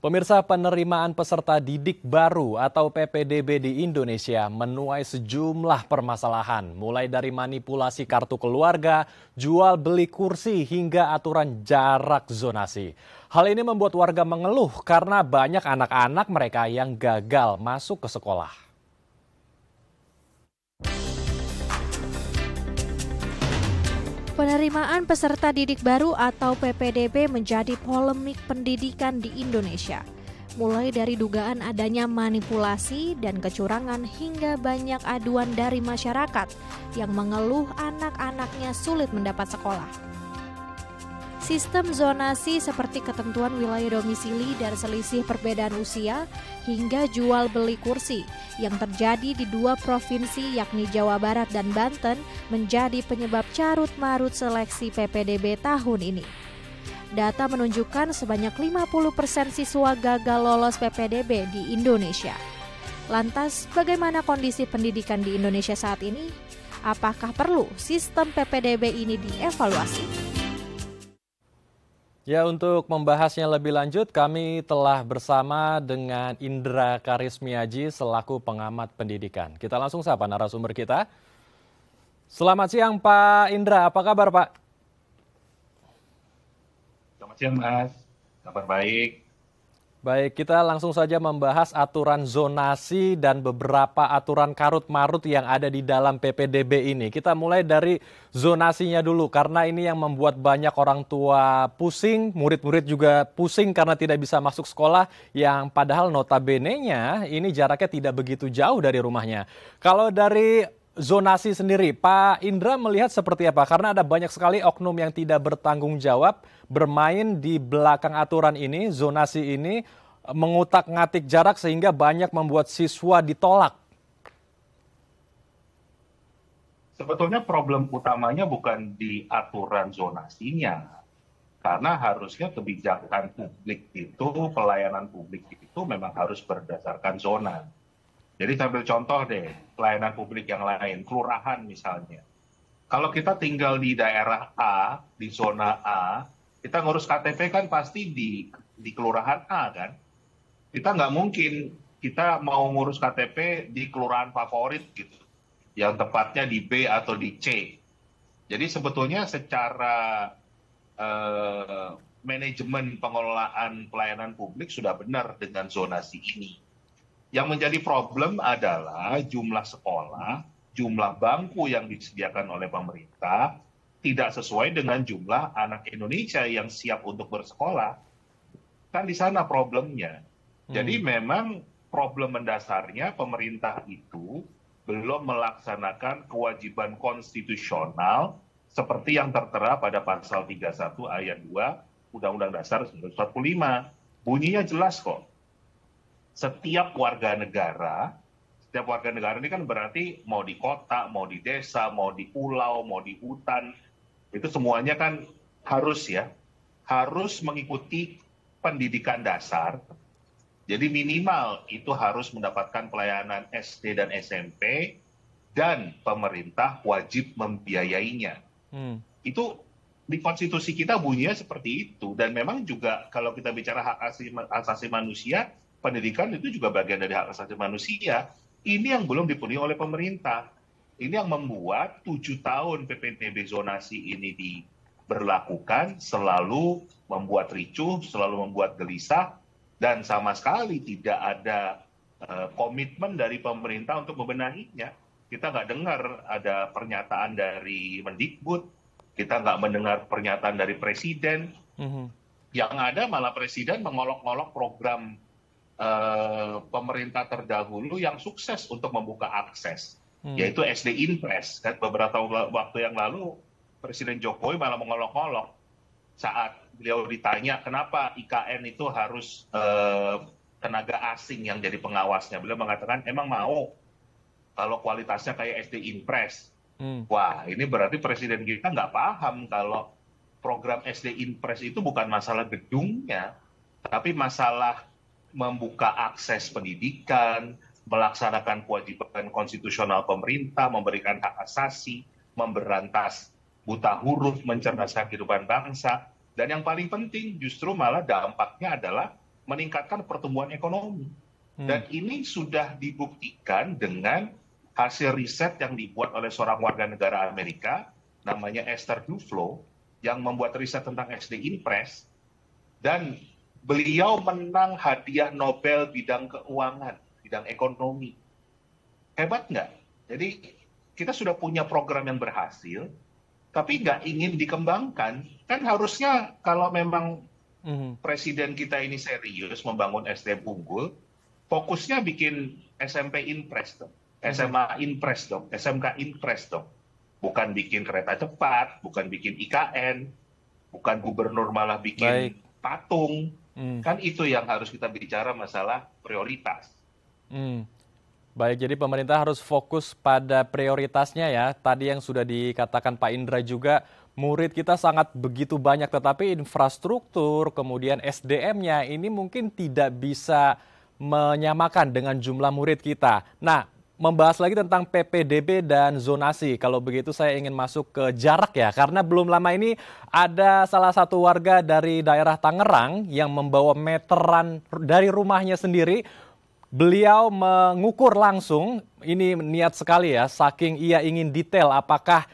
Pemirsa penerimaan peserta didik baru atau PPDB di Indonesia menuai sejumlah permasalahan, mulai dari manipulasi kartu keluarga, jual beli kursi hingga aturan jarak zonasi. Hal ini membuat warga mengeluh karena banyak anak-anak mereka yang gagal masuk ke sekolah. Penerimaan peserta didik baru atau PPDB menjadi polemik pendidikan di Indonesia. Mulai dari dugaan adanya manipulasi dan kecurangan hingga banyak aduan dari masyarakat yang mengeluh anak-anaknya sulit mendapat sekolah. Sistem zonasi seperti ketentuan wilayah domisili dan selisih perbedaan usia hingga jual beli kursi yang terjadi di dua provinsi yakni Jawa Barat dan Banten menjadi penyebab carut-marut seleksi PPDB tahun ini. Data menunjukkan sebanyak 50% siswa gagal lolos PPDB di Indonesia. Lantas, bagaimana kondisi pendidikan di Indonesia saat ini? Apakah perlu sistem PPDB ini dievaluasi? Ya, untuk membahasnya lebih lanjut, kami telah bersama dengan Indra Karismiaji selaku pengamat pendidikan. Kita langsung sapa narasumber kita. Selamat siang Pak Indra, apa kabar Pak? Selamat siang Mas, kabar baik. Baik, kita langsung saja membahas aturan zonasi dan beberapa aturan karut-marut yang ada di dalam PPDB ini. Kita mulai dari zonasinya dulu, karena ini yang membuat banyak orang tua pusing, murid-murid juga pusing karena tidak bisa masuk sekolah, yang padahal notabene-nya ini jaraknya tidak begitu jauh dari rumahnya. Kalau dari zonasi sendiri, Pak Indra melihat seperti apa? Karena ada banyak sekali oknum yang tidak bertanggung jawab bermain di belakang aturan ini, zonasi ini mengutak-ngatik jarak sehingga banyak membuat siswa ditolak. Sebetulnya problem utamanya bukan di aturan zonasinya. Karena harusnya kebijakan publik itu, pelayanan publik itu memang harus berdasarkan zona jadi sambil contoh deh, pelayanan publik yang lain, kelurahan misalnya. Kalau kita tinggal di daerah A, di zona A, kita ngurus KTP kan pasti di di kelurahan A kan. Kita nggak mungkin kita mau ngurus KTP di kelurahan favorit gitu, yang tepatnya di B atau di C. Jadi sebetulnya secara eh, manajemen pengelolaan pelayanan publik sudah benar dengan zonasi ini yang menjadi problem adalah jumlah sekolah, jumlah bangku yang disediakan oleh pemerintah tidak sesuai dengan jumlah anak Indonesia yang siap untuk bersekolah. Kan di sana problemnya. Hmm. Jadi memang problem mendasarnya pemerintah itu belum melaksanakan kewajiban konstitusional seperti yang tertera pada pasal 31 ayat 2 Undang-Undang Dasar 1945. Bunyinya jelas kok setiap warga negara, setiap warga negara ini kan berarti mau di kota, mau di desa, mau di pulau, mau di hutan, itu semuanya kan harus ya, harus mengikuti pendidikan dasar. Jadi minimal itu harus mendapatkan pelayanan SD dan SMP dan pemerintah wajib membiayainya. Hmm. Itu di konstitusi kita bunyinya seperti itu dan memang juga kalau kita bicara hak asasi, asasi manusia pendidikan itu juga bagian dari hak asasi manusia. Ini yang belum dipenuhi oleh pemerintah. Ini yang membuat tujuh tahun PPTB zonasi ini diberlakukan selalu membuat ricuh, selalu membuat gelisah, dan sama sekali tidak ada eh, komitmen dari pemerintah untuk membenahinya. Kita nggak dengar ada pernyataan dari Mendikbud, kita nggak mendengar pernyataan dari Presiden. Mm -hmm. Yang ada malah Presiden mengolok-olok program Eh, pemerintah terdahulu yang sukses untuk membuka akses, hmm. yaitu SD Impres. beberapa waktu yang lalu Presiden Jokowi malah mengolok-olok saat beliau ditanya kenapa IKN itu harus eh, tenaga asing yang jadi pengawasnya. Beliau mengatakan emang mau kalau kualitasnya kayak SD Impres. Hmm. Wah, ini berarti Presiden kita nggak paham kalau program SD Impres itu bukan masalah gedungnya, tapi masalah membuka akses pendidikan, melaksanakan kewajiban konstitusional pemerintah, memberikan hak asasi, memberantas buta huruf, mencerdaskan kehidupan bangsa, dan yang paling penting justru malah dampaknya adalah meningkatkan pertumbuhan ekonomi. Hmm. Dan ini sudah dibuktikan dengan hasil riset yang dibuat oleh seorang warga negara Amerika, namanya Esther Duflo, yang membuat riset tentang SD Impress, dan beliau menang hadiah Nobel bidang keuangan, bidang ekonomi. Hebat nggak? Jadi kita sudah punya program yang berhasil, tapi nggak ingin dikembangkan. Kan harusnya kalau memang mm-hmm. presiden kita ini serius membangun SDM unggul, fokusnya bikin SMP Impress dong, mhm. SMA Impress dong, SMK Impress dong. Bukan bikin kereta cepat, bukan bikin IKN, bukan gubernur malah bikin Baik. patung Hmm. Kan itu yang harus kita bicara masalah prioritas. Hmm. Baik, jadi pemerintah harus fokus pada prioritasnya ya. Tadi yang sudah dikatakan Pak Indra juga, murid kita sangat begitu banyak, tetapi infrastruktur, kemudian SDM-nya ini mungkin tidak bisa menyamakan dengan jumlah murid kita. Nah, membahas lagi tentang PPDB dan zonasi. Kalau begitu saya ingin masuk ke jarak ya, karena belum lama ini ada salah satu warga dari daerah Tangerang yang membawa meteran dari rumahnya sendiri. Beliau mengukur langsung, ini niat sekali ya, saking ia ingin detail apakah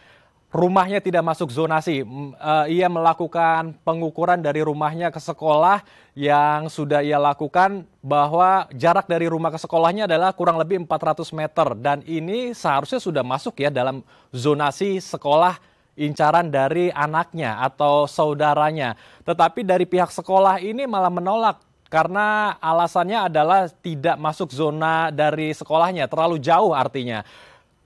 rumahnya tidak masuk zonasi. Uh, eh, ia melakukan pengukuran dari rumahnya ke sekolah yang sudah ia lakukan bahwa jarak dari rumah ke sekolahnya adalah kurang lebih 400 meter dan ini seharusnya sudah masuk ya dalam zonasi sekolah incaran dari anaknya atau saudaranya. Tetapi dari pihak sekolah ini malah menolak karena alasannya adalah tidak masuk zona dari sekolahnya, terlalu jauh artinya.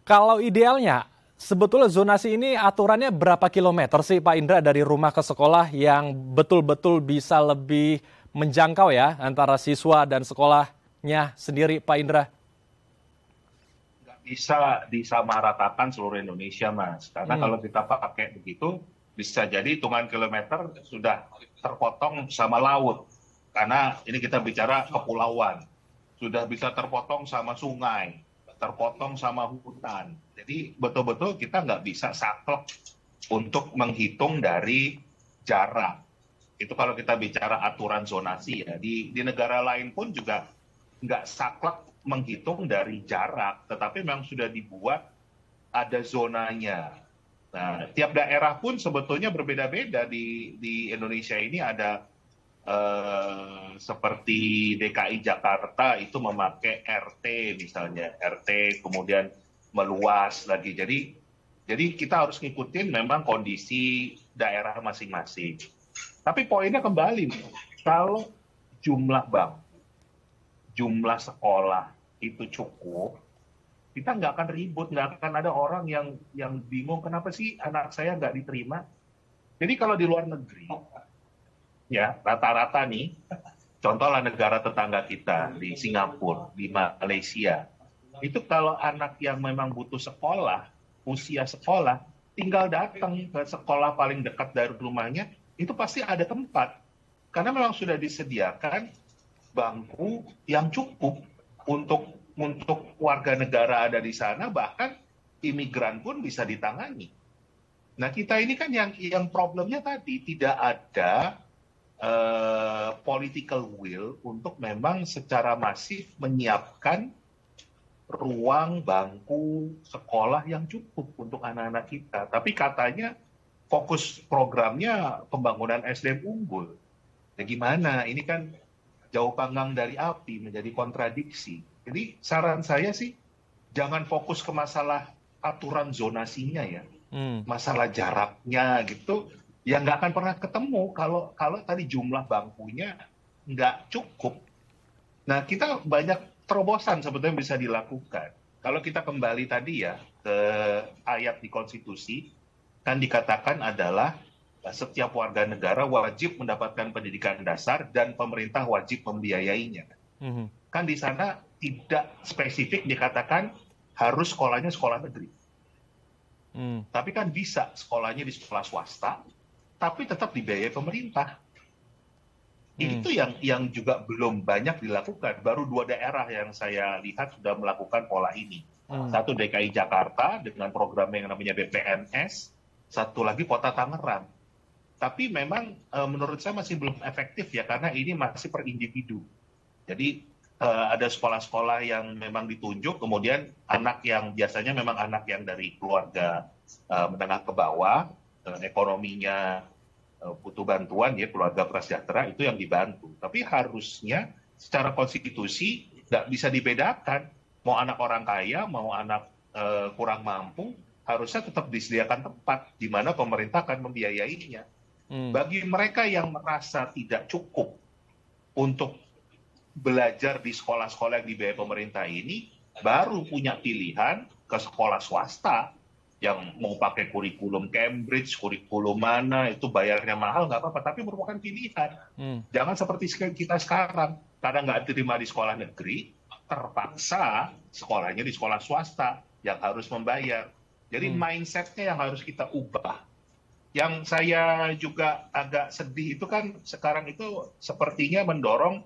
Kalau idealnya Sebetulnya zonasi ini aturannya berapa kilometer sih Pak Indra dari rumah ke sekolah yang betul-betul bisa lebih menjangkau ya antara siswa dan sekolahnya sendiri Pak Indra? Tidak bisa disamaratakan seluruh Indonesia Mas, karena hmm. kalau kita pakai begitu bisa jadi hitungan kilometer sudah terpotong sama laut. Karena ini kita bicara kepulauan, sudah bisa terpotong sama sungai, terpotong sama hutan jadi betul-betul kita nggak bisa saklek untuk menghitung dari jarak. Itu kalau kita bicara aturan zonasi ya. Di, di negara lain pun juga nggak saklek menghitung dari jarak, tetapi memang sudah dibuat ada zonanya. Nah, tiap daerah pun sebetulnya berbeda-beda di di Indonesia ini ada eh, seperti DKI Jakarta itu memakai RT misalnya RT kemudian meluas lagi. Jadi jadi kita harus ngikutin memang kondisi daerah masing-masing. Tapi poinnya kembali, kalau jumlah bank, jumlah sekolah itu cukup, kita nggak akan ribut, nggak akan ada orang yang yang bingung kenapa sih anak saya nggak diterima. Jadi kalau di luar negeri, ya rata-rata nih, contohlah negara tetangga kita di Singapura, di Malaysia, itu kalau anak yang memang butuh sekolah, usia sekolah, tinggal datang ke sekolah paling dekat dari rumahnya, itu pasti ada tempat. Karena memang sudah disediakan bangku yang cukup untuk untuk warga negara ada di sana, bahkan imigran pun bisa ditangani. Nah kita ini kan yang yang problemnya tadi tidak ada uh, political will untuk memang secara masif menyiapkan ruang bangku sekolah yang cukup untuk anak-anak kita. Tapi katanya fokus programnya pembangunan SDM unggul. Nah, gimana? Ini kan jauh panggang dari api menjadi kontradiksi. Jadi saran saya sih jangan fokus ke masalah aturan zonasinya ya, hmm. masalah jaraknya gitu, ya nggak akan pernah ketemu kalau kalau tadi jumlah bangkunya nggak cukup. Nah kita banyak terobosan sebetulnya bisa dilakukan. Kalau kita kembali tadi ya ke ayat di konstitusi kan dikatakan adalah setiap warga negara wajib mendapatkan pendidikan dasar dan pemerintah wajib membiayainya. Mm-hmm. Kan di sana tidak spesifik dikatakan harus sekolahnya sekolah negeri. Mm. Tapi kan bisa sekolahnya di sekolah swasta, tapi tetap dibiayai pemerintah. Hmm. Itu yang yang juga belum banyak dilakukan. Baru dua daerah yang saya lihat sudah melakukan pola ini. Hmm. Satu DKI Jakarta dengan program yang namanya BPNS. satu lagi Kota Tangerang. Tapi memang e, menurut saya masih belum efektif ya karena ini masih per individu. Jadi e, ada sekolah-sekolah yang memang ditunjuk, kemudian anak yang biasanya memang anak yang dari keluarga e, menengah ke bawah, ekonominya Eh, butuh bantuan ya keluarga prasejahtera itu yang dibantu. Tapi harusnya secara konstitusi tidak bisa dibedakan mau anak orang kaya mau anak uh, kurang mampu harusnya tetap disediakan tempat di mana pemerintah akan membiayainya. Hmm. Bagi mereka yang merasa tidak cukup untuk belajar di sekolah-sekolah yang dibayar pemerintah ini, baru punya pilihan ke sekolah swasta yang mau pakai kurikulum Cambridge, kurikulum mana itu bayarnya mahal nggak apa-apa, tapi merupakan pilihan. Hmm. Jangan seperti kita sekarang, karena nggak diterima di sekolah negeri, terpaksa sekolahnya di sekolah swasta yang harus membayar. Jadi hmm. mindsetnya yang harus kita ubah. Yang saya juga agak sedih itu kan sekarang itu sepertinya mendorong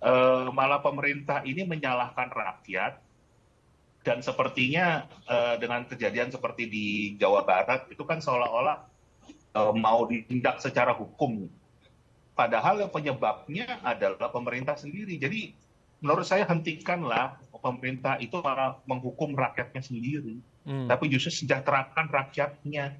eh, malah pemerintah ini menyalahkan rakyat dan sepertinya uh, dengan kejadian seperti di Jawa Barat itu kan seolah-olah uh, mau ditindak secara hukum. Padahal penyebabnya adalah pemerintah sendiri. Jadi menurut saya hentikanlah pemerintah itu malah menghukum rakyatnya sendiri, hmm. tapi justru sejahterakan rakyatnya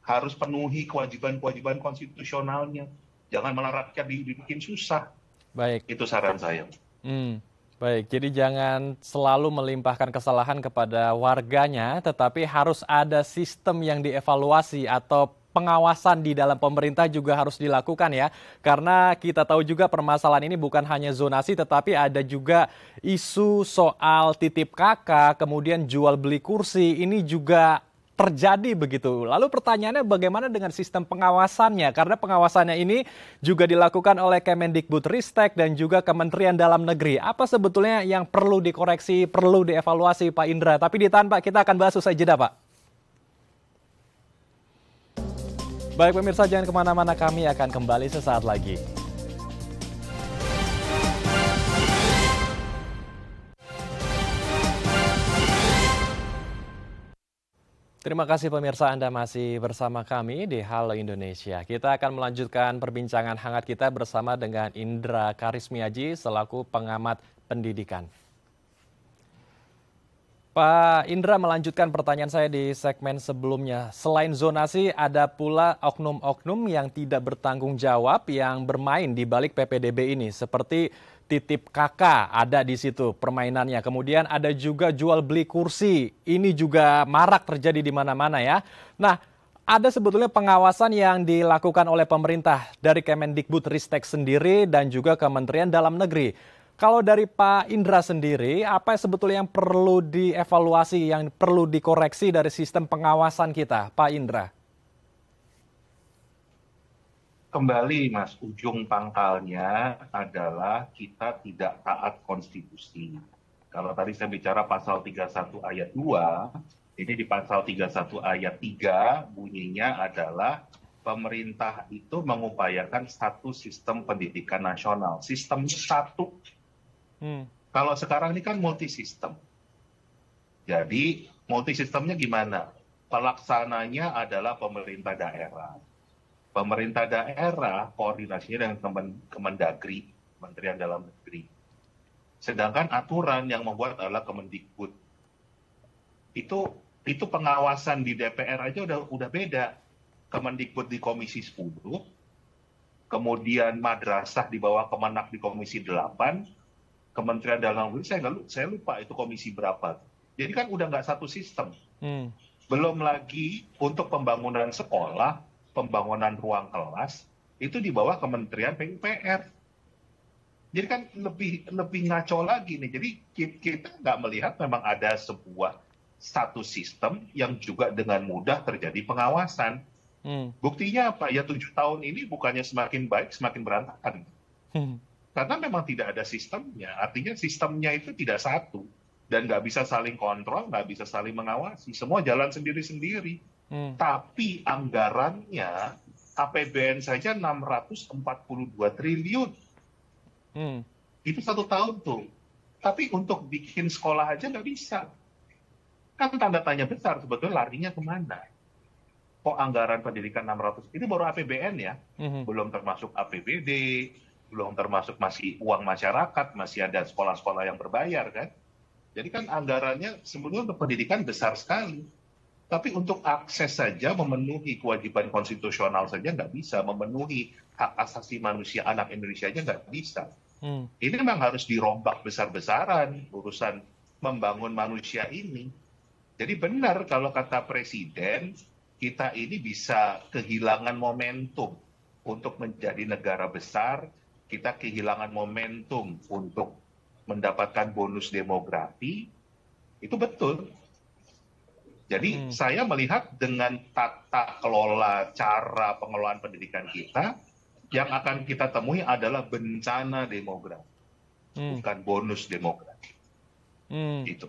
harus penuhi kewajiban-kewajiban konstitusionalnya. Jangan malah rakyat dibikin susah. Baik. Itu saran saya. Hmm. Baik, jadi jangan selalu melimpahkan kesalahan kepada warganya, tetapi harus ada sistem yang dievaluasi atau pengawasan di dalam pemerintah juga harus dilakukan ya. Karena kita tahu juga permasalahan ini bukan hanya zonasi tetapi ada juga isu soal titip kakak, kemudian jual beli kursi. Ini juga terjadi begitu. Lalu pertanyaannya bagaimana dengan sistem pengawasannya? Karena pengawasannya ini juga dilakukan oleh Kemendikbud Ristek dan juga Kementerian Dalam Negeri. Apa sebetulnya yang perlu dikoreksi, perlu dievaluasi Pak Indra? Tapi ditahan Pak, kita akan bahas usai jeda Pak. Baik pemirsa, jangan kemana-mana kami akan kembali sesaat lagi. Terima kasih pemirsa Anda masih bersama kami di Halo Indonesia. Kita akan melanjutkan perbincangan hangat kita bersama dengan Indra Karismiaji selaku pengamat pendidikan. Pak Indra melanjutkan pertanyaan saya di segmen sebelumnya. Selain zonasi, ada pula oknum-oknum yang tidak bertanggung jawab yang bermain di balik PPDB ini, seperti titip kakak ada di situ permainannya. Kemudian ada juga jual beli kursi. Ini juga marak terjadi di mana-mana ya. Nah, ada sebetulnya pengawasan yang dilakukan oleh pemerintah dari Kemendikbud Ristek sendiri dan juga Kementerian Dalam Negeri. Kalau dari Pak Indra sendiri, apa sebetulnya yang perlu dievaluasi, yang perlu dikoreksi dari sistem pengawasan kita, Pak Indra? kembali mas ujung pangkalnya adalah kita tidak taat konstitusi. Kalau tadi saya bicara pasal 31 ayat 2, ini di pasal 31 ayat 3 bunyinya adalah pemerintah itu mengupayakan satu sistem pendidikan nasional. Sistem satu. Hmm. Kalau sekarang ini kan multisistem, Jadi multisistemnya gimana? Pelaksananya adalah pemerintah daerah pemerintah daerah koordinasinya dengan Kemendagri, Kementerian Dalam Negeri. Sedangkan aturan yang membuat adalah Kemendikbud. Itu itu pengawasan di DPR aja udah udah beda. Kemendikbud di Komisi 10, kemudian madrasah di bawah Kemenak di Komisi 8, Kementerian Dalam Negeri saya nggak saya lupa itu komisi berapa. Jadi kan udah nggak satu sistem. Hmm. Belum lagi untuk pembangunan sekolah pembangunan ruang kelas itu di bawah Kementerian PUPR. Jadi kan lebih lebih ngaco lagi nih. Jadi kita nggak melihat memang ada sebuah satu sistem yang juga dengan mudah terjadi pengawasan. Hmm. Buktinya apa? Ya tujuh tahun ini bukannya semakin baik, semakin berantakan. Hmm. Karena memang tidak ada sistemnya. Artinya sistemnya itu tidak satu dan nggak bisa saling kontrol, nggak bisa saling mengawasi. Semua jalan sendiri-sendiri. Hmm. Tapi anggarannya APBN saja 642 triliun. Hmm. Itu satu tahun tuh. Tapi untuk bikin sekolah aja nggak bisa. Kan tanda tanya besar sebetulnya larinya kemana. Kok anggaran pendidikan 600, ini baru APBN ya. Hmm. Belum termasuk APBD, belum termasuk masih uang masyarakat, masih ada sekolah-sekolah yang berbayar kan. Jadi kan anggarannya sebetulnya untuk pendidikan besar sekali tapi untuk akses saja memenuhi kewajiban konstitusional saja nggak bisa, memenuhi hak asasi manusia anak Indonesia aja nggak bisa. Hmm. Ini memang harus dirombak besar-besaran urusan membangun manusia ini. Jadi benar kalau kata presiden, kita ini bisa kehilangan momentum untuk menjadi negara besar, kita kehilangan momentum untuk mendapatkan bonus demografi. Itu betul, jadi hmm. saya melihat dengan tata kelola cara pengelolaan pendidikan kita yang akan kita temui adalah bencana demografi, hmm. bukan bonus demografi. Hmm. Itu.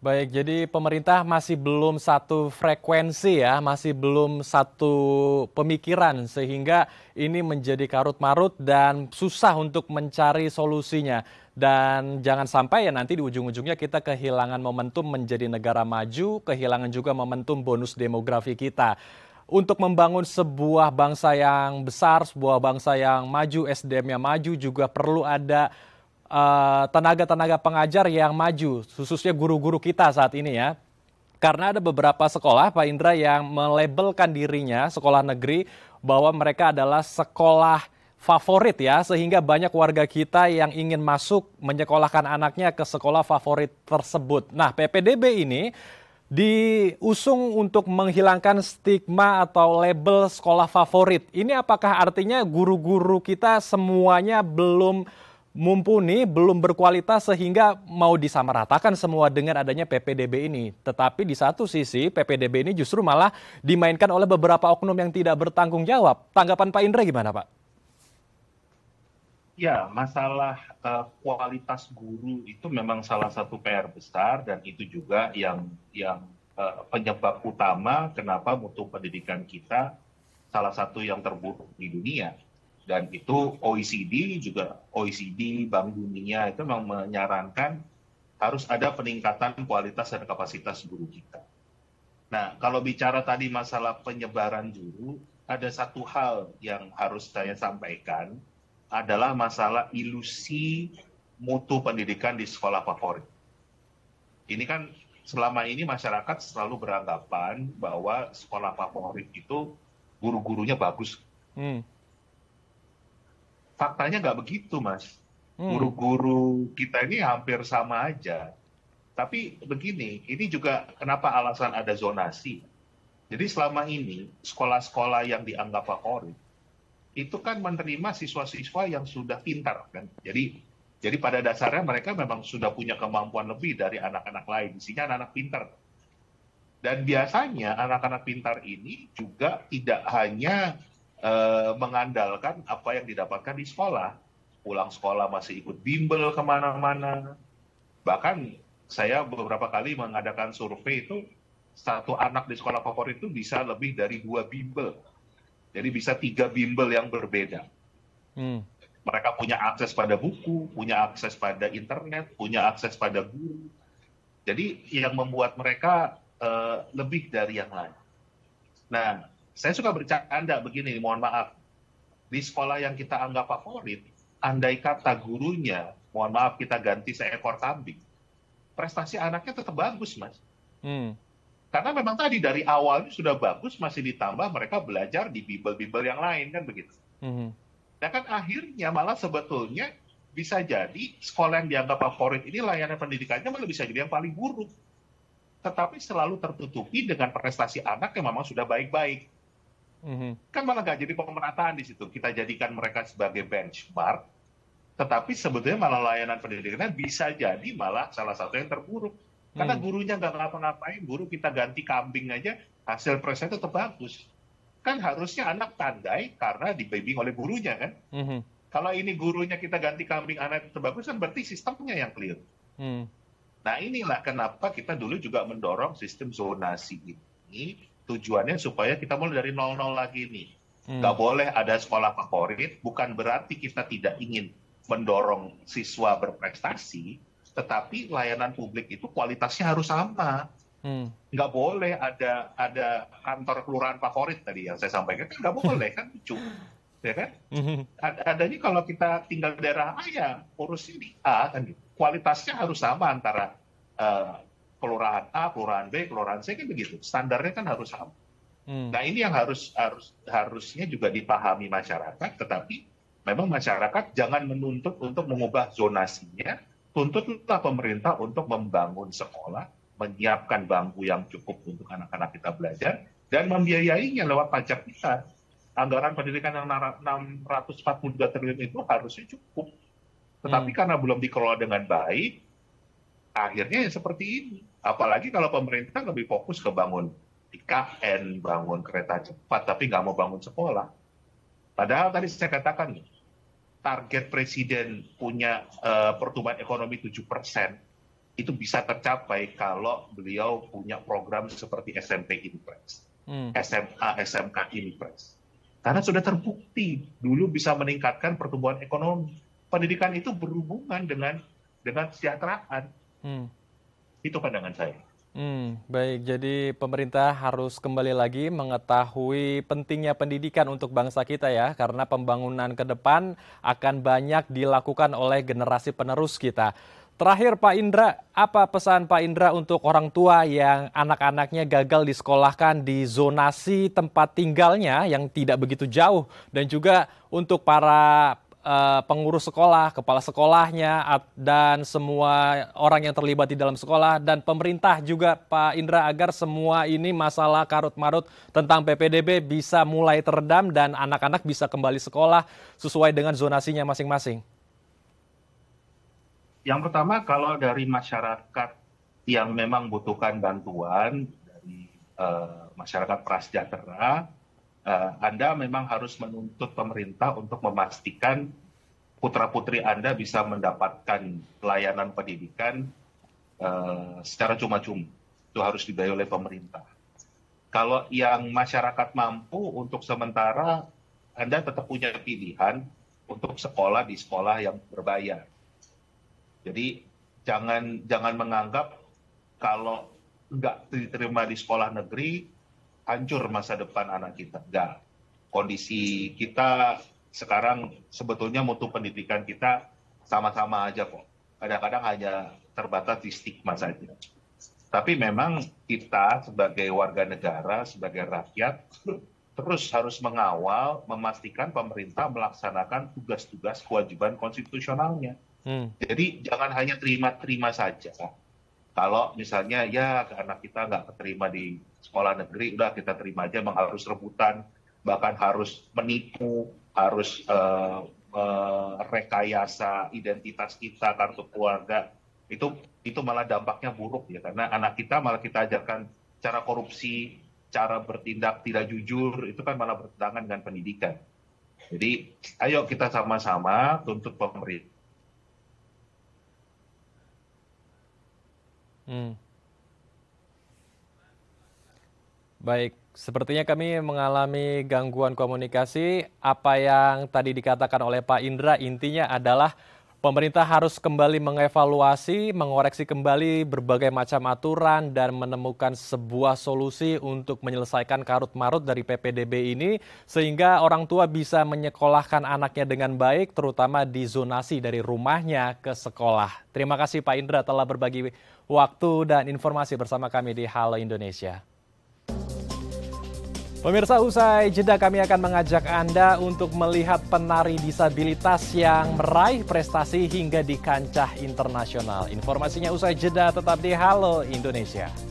Baik, jadi pemerintah masih belum satu frekuensi ya, masih belum satu pemikiran sehingga ini menjadi karut marut dan susah untuk mencari solusinya. Dan jangan sampai ya nanti di ujung-ujungnya kita kehilangan momentum menjadi negara maju, kehilangan juga momentum bonus demografi kita. Untuk membangun sebuah bangsa yang besar, sebuah bangsa yang maju, SDM yang maju juga perlu ada eh, tenaga-tenaga uh, pengajar yang maju, khususnya guru-guru kita saat ini ya. Karena ada beberapa sekolah, Pak Indra, yang melabelkan dirinya sekolah negeri bahwa mereka adalah sekolah favorit ya, sehingga banyak warga kita yang ingin masuk menyekolahkan anaknya ke sekolah favorit tersebut. Nah, PPDB ini diusung untuk menghilangkan stigma atau label sekolah favorit. Ini apakah artinya guru-guru kita semuanya belum mumpuni, belum berkualitas sehingga mau disamaratakan semua dengan adanya PPDB ini. Tetapi di satu sisi PPDB ini justru malah dimainkan oleh beberapa oknum yang tidak bertanggung jawab. Tanggapan Pak Indra gimana Pak? ya masalah eh, kualitas guru itu memang salah satu pr besar dan itu juga yang yang eh, penyebab utama kenapa mutu pendidikan kita salah satu yang terburuk di dunia dan itu OECD juga OECD Bank Dunia itu memang menyarankan harus ada peningkatan kualitas dan kapasitas guru kita. Nah, kalau bicara tadi masalah penyebaran guru, ada satu hal yang harus saya sampaikan adalah masalah ilusi mutu pendidikan di sekolah favorit. Ini kan selama ini masyarakat selalu beranggapan bahwa sekolah favorit itu guru-gurunya bagus. Hmm. Faktanya nggak begitu, Mas. Hmm. Guru-guru hmm. kita ini hampir sama aja. Tapi begini, ini juga kenapa alasan ada zonasi. Jadi selama ini sekolah-sekolah yang dianggap favorit itu kan menerima siswa-siswa yang sudah pintar kan. Jadi jadi pada dasarnya mereka memang sudah punya kemampuan lebih dari anak-anak lain, sini anak-anak pintar. Dan biasanya anak-anak pintar ini juga tidak hanya e, mengandalkan apa yang didapatkan di sekolah. Pulang sekolah masih ikut bimbel kemana-mana. Bahkan saya beberapa kali mengadakan survei itu, satu anak di sekolah favorit itu bisa lebih dari dua bimbel jadi bisa tiga bimbel yang berbeda. Hmm. Mereka punya akses pada buku, punya akses pada internet, punya akses pada guru. Jadi yang membuat mereka uh, lebih dari yang lain. Nah, saya suka bercanda begini, mohon maaf. Di sekolah yang kita anggap favorit, andai kata gurunya, mohon maaf kita ganti seekor kambing, prestasi anaknya tetap bagus, Mas. Hmm. Karena memang tadi dari awalnya sudah bagus, masih ditambah mereka belajar di bimbel-bimbel yang lain kan begitu. Mm-hmm. Nah kan akhirnya malah sebetulnya bisa jadi sekolah yang dianggap favorit ini layanan pendidikannya malah bisa jadi yang paling buruk. Tetapi selalu tertutupi dengan prestasi anak yang memang sudah baik-baik. Mm-hmm. Kan malah gak jadi pemerataan di situ. Kita jadikan mereka sebagai benchmark, tetapi sebetulnya malah layanan pendidikannya bisa jadi malah salah satu yang terburuk karena hmm. gurunya nggak ngapa-ngapain, guru kita ganti kambing aja, hasil presnya tetap bagus. Kan harusnya anak tandai karena dibimbing oleh gurunya kan. Hmm. Kalau ini gurunya kita ganti kambing anak itu bagus kan berarti sistemnya yang clear. Hmm. Nah inilah kenapa kita dulu juga mendorong sistem zonasi ini tujuannya supaya kita mulai dari nol-nol lagi nih. Hmm. Gak boleh ada sekolah favorit, bukan berarti kita tidak ingin mendorong siswa berprestasi, tetapi layanan publik itu kualitasnya harus sama. Hmm. boleh ada ada kantor kelurahan favorit tadi yang saya sampaikan kan nggak boleh kan lucu, ya kan? Hmm. Ad adanya kalau kita tinggal di daerah A ya urusnya ini A kan gitu. Kualitasnya harus sama antara uh, kelurahan A, kelurahan B, kelurahan C kan begitu. Standarnya kan harus sama. Hmm. Nah ini yang harus harus harusnya juga dipahami masyarakat, tetapi memang masyarakat jangan menuntut untuk mengubah zonasinya tuntutlah pemerintah untuk membangun sekolah, menyiapkan bangku yang cukup untuk anak-anak kita belajar, dan membiayainya lewat pajak kita. Anggaran pendidikan yang 642 triliun itu harusnya cukup. Tetapi hmm. karena belum dikelola dengan baik, akhirnya ya seperti ini. Apalagi kalau pemerintah lebih fokus ke bangun IKN, bangun kereta cepat, tapi nggak mau bangun sekolah. Padahal tadi saya katakan, target presiden punya uh, pertumbuhan ekonomi 7 persen, itu bisa tercapai kalau beliau punya program seperti SMP Inpres, hmm. SMA, SMK Inpres. Karena sudah terbukti dulu bisa meningkatkan pertumbuhan ekonomi. Pendidikan itu berhubungan dengan dengan kesejahteraan. Hmm. Itu pandangan saya. Hmm, baik, jadi pemerintah harus kembali lagi mengetahui pentingnya pendidikan untuk bangsa kita ya, karena pembangunan ke depan akan banyak dilakukan oleh generasi penerus kita. Terakhir Pak Indra, apa pesan Pak Indra untuk orang tua yang anak-anaknya gagal disekolahkan di zonasi tempat tinggalnya yang tidak begitu jauh dan juga untuk para Eh, pengurus sekolah, kepala sekolahnya, dan semua orang yang terlibat di dalam sekolah, dan pemerintah juga Pak Indra agar semua ini masalah karut-marut tentang PPDB bisa mulai teredam dan anak-anak bisa kembali sekolah sesuai dengan zonasinya masing-masing? Yang pertama kalau dari masyarakat yang memang butuhkan bantuan dari uh, masyarakat prasejahtera, Eh, Anda memang harus menuntut pemerintah untuk memastikan putra-putri Anda bisa mendapatkan pelayanan pendidikan uh, secara cuma-cuma. Itu harus dibayar oleh pemerintah. Kalau yang masyarakat mampu untuk sementara, Anda tetap punya pilihan untuk sekolah di sekolah yang berbayar. Jadi jangan jangan menganggap kalau nggak diterima di sekolah negeri, hancur masa depan anak kita. Enggak. Kondisi kita sekarang sebetulnya mutu pendidikan kita sama-sama aja kok. Kadang-kadang hanya terbatas di stigma saja. Tapi memang kita sebagai warga negara, sebagai rakyat, terus harus mengawal, memastikan pemerintah melaksanakan tugas-tugas kewajiban konstitusionalnya. Hmm. Jadi jangan hanya terima-terima saja. Kalau misalnya ya anak kita nggak terima di sekolah negeri udah kita terima aja bang harus rebutan bahkan harus menipu harus uh, uh, rekayasa identitas kita kartu keluarga itu itu malah dampaknya buruk ya karena anak kita malah kita ajarkan cara korupsi cara bertindak tidak jujur itu kan malah bertentangan dengan pendidikan jadi ayo kita sama-sama tuntut pemerintah hmm. Baik, sepertinya kami mengalami gangguan komunikasi. Apa yang tadi dikatakan oleh Pak Indra intinya adalah pemerintah harus kembali mengevaluasi, mengoreksi kembali berbagai macam aturan dan menemukan sebuah solusi untuk menyelesaikan karut marut dari PPDB ini sehingga orang tua bisa menyekolahkan anaknya dengan baik terutama di zonasi dari rumahnya ke sekolah. Terima kasih Pak Indra telah berbagi waktu dan informasi bersama kami di Halo Indonesia. Pemirsa usai jeda kami akan mengajak Anda untuk melihat penari disabilitas yang meraih prestasi hingga di kancah internasional. Informasinya usai jeda tetap di Halo Indonesia.